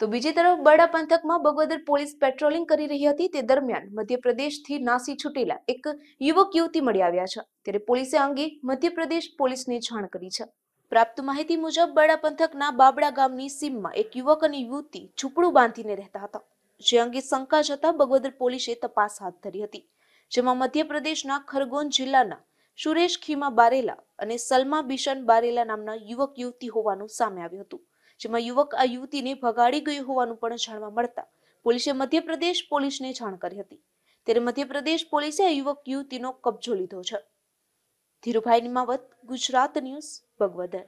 તો બીજી તરફ બરડા પંથકમાં બગોદર પોલીસ પેટ્રોલિંગ કરી રહી હતી તે દરમિયાન મધ્યપ્રદેશથી નાસી છૂટેલા એક યુવક યુવતી મળી આવ્યા છે ત્યારે પોલીસે અંગે મધ્યપ્રદેશ પોલીસને જાણ કરી છે પ્રાપ્ત માહિતી મુજબ બરડા પંથકના બાબડા ગામની સીમમાં એક યુવક અને યુવતી ઝૂંપડું બાંધીને રહેતા હતા જે અંગે શંકા જતા બગોદર પોલીસે તપાસ હાથ ધરી હતી જેમાં મધ્યપ્રદેશના ખરગોન જિલ્લાના સુરેશ ખીમા બારેલા અને સલમા બિશન બારેલા નામના યુવક યુવતી હોવાનું સામે આવ્યું હતું જેમાં યુવક આ યુવતીને ભગાડી ગયું હોવાનું પણ જાણવા મળતા પોલીસે મધ્યપ્રદેશ પોલીસને જાણ કરી હતી ત્યારે મધ્યપ્રદેશ પોલીસે આ યુવક યુવતીનો કબજો લીધો છે ધીરુભાઈ માવત ગુજરાત ન્યૂઝ ભગવદર